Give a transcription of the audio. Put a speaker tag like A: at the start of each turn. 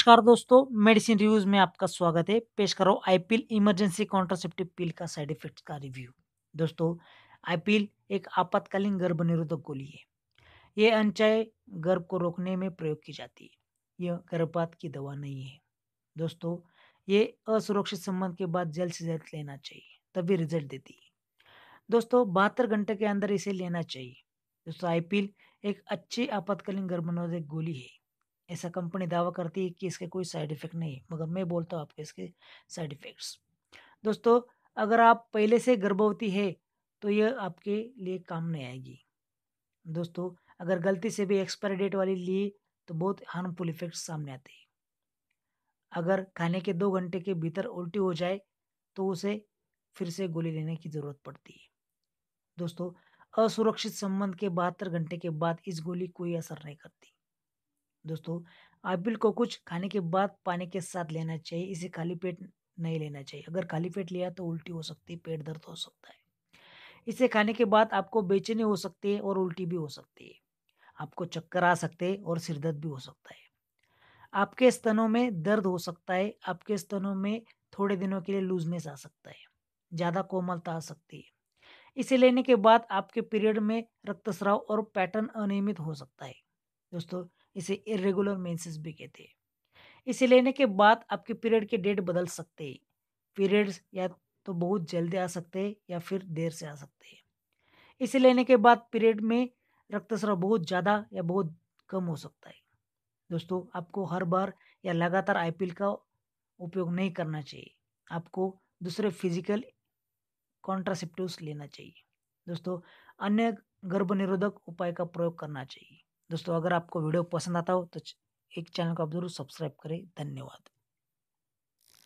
A: नमस्कार दोस्तों medicine reviews में आपका स्वागत है पेश करो आईपीएल इमरजेंसी कॉन्ट्रासेप्टिव पिल का साइड इफेक्ट्स का रिव्यू दोस्तों आईपीएल एक आपातकालीन गर्भ निरोधक गोली है ये अनचाय गर्भ को रोकने में प्रयोग की जाती है यह गर्भपात की दवा नहीं है दोस्तों ये असुरक्षित संबंध के बाद जल्द से जल्द लेना चाहिए तभी रिजल्ट देती है दोस्तों बहत्तर घंटे के अंदर इसे लेना चाहिए दोस्तों आईपीएल एक अच्छी आपातकालीन गर्भनिरोधक गोली है ऐसा कंपनी दावा करती है कि इसके कोई साइड इफ़ेक्ट नहीं है मगर मैं बोलता हूँ आपके इसके साइड इफ़ेक्ट्स दोस्तों अगर आप पहले से गर्भवती है तो यह आपके लिए काम नहीं आएगी दोस्तों अगर गलती से भी एक्सपायरी डेट वाली ली तो बहुत हार्मफुल इफेक्ट्स सामने आते हैं अगर खाने के दो घंटे के भीतर उल्टी हो जाए तो उसे फिर से गोली लेने की ज़रूरत पड़ती है दोस्तों असुरक्षित संबंध के बहत्तर घंटे के बाद इस गोली कोई असर नहीं करती दोस्तों एप्पल को कुछ खाने के बाद पानी के साथ लेना चाहिए इसे खाली पेट नहीं लेना चाहिए अगर खाली पेट लिया तो उल्टी हो सकती है पेट दर्द हो सकता है इसे खाने के बाद आपको बेचैनी हो सकती है और उल्टी भी हो सकती है आपको चक्कर आ सकते हैं और सिरदर्द भी हो सकता है आपके स्तनों में दर्द हो सकता है आपके स्तनों में थोड़े दिनों के लिए लूजनेस आ सकता है ज़्यादा कोमलता आ सकती है इसे लेने के बाद आपके पीरियड में रक्तस्राव और पैटर्न अनियमित हो सकता है दोस्तों इसे इरेगुलर मेंसेस भी कहते हैं इसे लेने के बाद आपके पीरियड के डेट बदल सकते हैं पीरियड्स या तो बहुत जल्दी आ सकते हैं या फिर देर से आ सकते हैं इसे लेने के बाद पीरियड में रक्तस्राव बहुत ज़्यादा या बहुत कम हो सकता है दोस्तों आपको हर बार या लगातार आई का उपयोग नहीं करना चाहिए आपको दूसरे फिजिकल कॉन्ट्रासेप्टिव लेना चाहिए दोस्तों अन्य गर्भ निरोधक उपाय का प्रयोग करना चाहिए दोस्तों अगर आपको वीडियो पसंद आता हो तो एक चैनल को आप जरूर सब्सक्राइब करें धन्यवाद